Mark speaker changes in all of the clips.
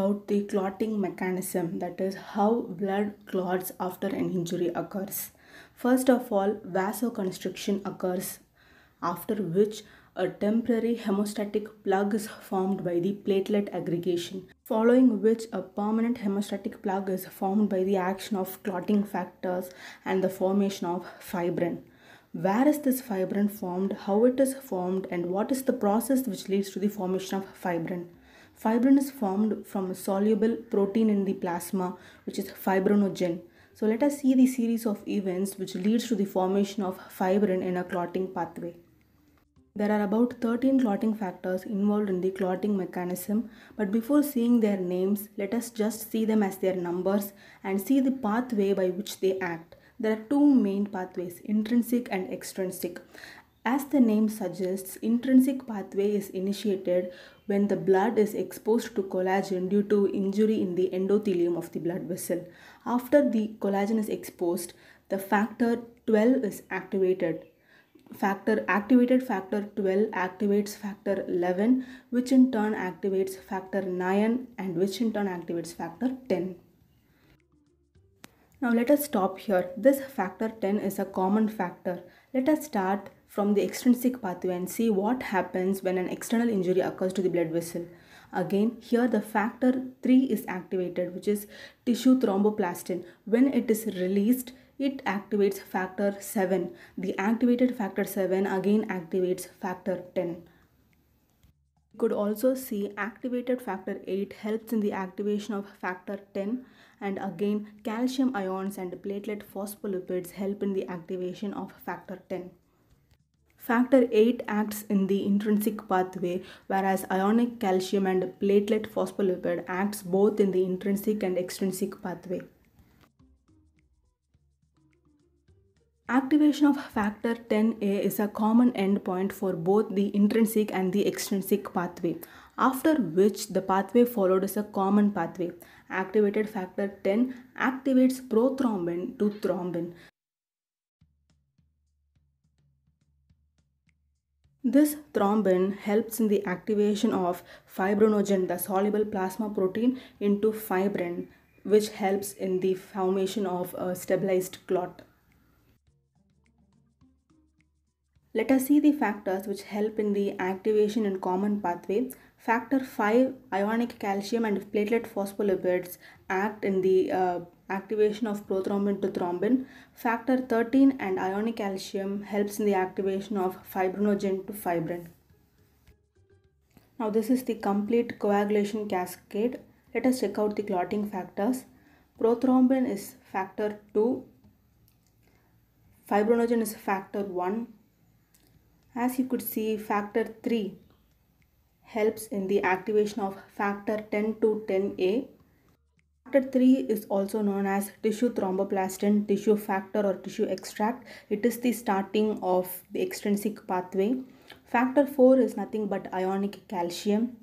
Speaker 1: about the clotting mechanism that is how blood clots after an injury occurs. First of all, vasoconstriction occurs after which a temporary hemostatic plug is formed by the platelet aggregation, following which a permanent hemostatic plug is formed by the action of clotting factors and the formation of fibrin. Where is this fibrin formed, how it is formed, and what is the process which leads to the formation of fibrin? Fibrin is formed from a soluble protein in the plasma, which is fibrinogen. So let us see the series of events which leads to the formation of fibrin in a clotting pathway. There are about 13 clotting factors involved in the clotting mechanism, but before seeing their names, let us just see them as their numbers and see the pathway by which they act. There are two main pathways, intrinsic and extrinsic. As the name suggests, intrinsic pathway is initiated when the blood is exposed to collagen due to injury in the endothelium of the blood vessel. After the collagen is exposed, the factor 12 is activated. Factor activated factor 12 activates factor 11 which in turn activates factor 9 and which in turn activates factor 10. Now let us stop here. This factor 10 is a common factor let us start from the extrinsic pathway and see what happens when an external injury occurs to the blood vessel. Again, here the factor 3 is activated, which is tissue thromboplastin. When it is released, it activates factor 7. The activated factor 7 again activates factor 10 could also see activated factor 8 helps in the activation of factor 10 and again calcium ions and platelet phospholipids help in the activation of factor 10. Factor 8 acts in the intrinsic pathway whereas ionic calcium and platelet phospholipid acts both in the intrinsic and extrinsic pathway. Activation of factor 10A is a common endpoint for both the intrinsic and the extrinsic pathway, after which the pathway followed is a common pathway. Activated factor 10 activates prothrombin to thrombin. This thrombin helps in the activation of fibrinogen, the soluble plasma protein, into fibrin, which helps in the formation of a stabilized clot. Let us see the factors which help in the activation in common pathway. Factor 5, ionic calcium and platelet phospholipids act in the uh, activation of prothrombin to thrombin. Factor 13 and ionic calcium helps in the activation of fibrinogen to fibrin. Now this is the complete coagulation cascade. Let us check out the clotting factors. Prothrombin is factor 2. Fibrinogen is factor 1 as you could see, factor 3 helps in the activation of factor 10 to 10A. Factor 3 is also known as tissue thromboplastin, tissue factor or tissue extract. It is the starting of the extrinsic pathway. Factor 4 is nothing but ionic calcium.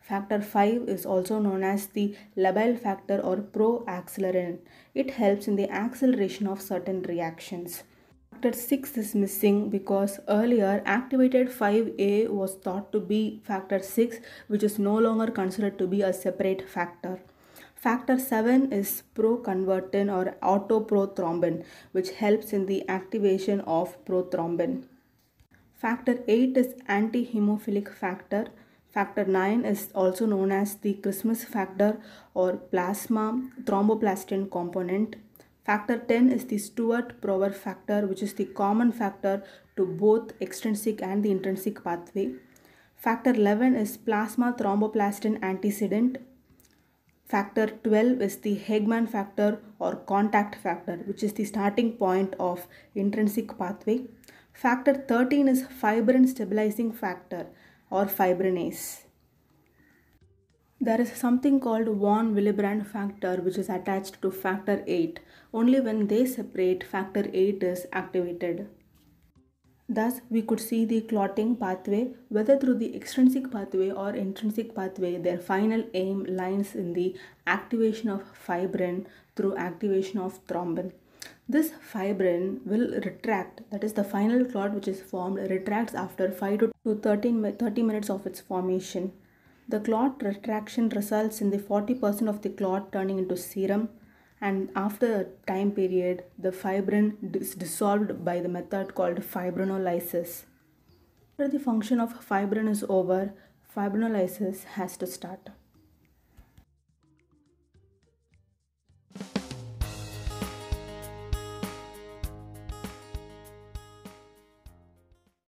Speaker 1: Factor 5 is also known as the labile factor or proaccelerin. It helps in the acceleration of certain reactions. Factor 6 is missing because earlier activated 5A was thought to be factor 6 which is no longer considered to be a separate factor. Factor 7 is proconvertin or autoprothrombin which helps in the activation of prothrombin. Factor 8 is anti-hemophilic factor. Factor 9 is also known as the Christmas factor or plasma thromboplastin component. Factor 10 is the Stewart-Prover factor which is the common factor to both extrinsic and the intrinsic pathway. Factor 11 is plasma thromboplastin antecedent. Factor 12 is the Hegman factor or contact factor which is the starting point of intrinsic pathway. Factor 13 is fibrin stabilizing factor or fibrinase. There is something called von Willebrand factor which is attached to factor 8. Only when they separate, factor 8 is activated. Thus, we could see the clotting pathway, whether through the extrinsic pathway or intrinsic pathway, their final aim lies in the activation of fibrin through activation of thrombin. This fibrin will retract, that is, the final clot which is formed retracts after 5 to 13, 30 minutes of its formation. The clot retraction results in the 40% of the clot turning into serum and after a time period, the fibrin is dissolved by the method called fibrinolysis. After the function of fibrin is over, fibrinolysis has to start.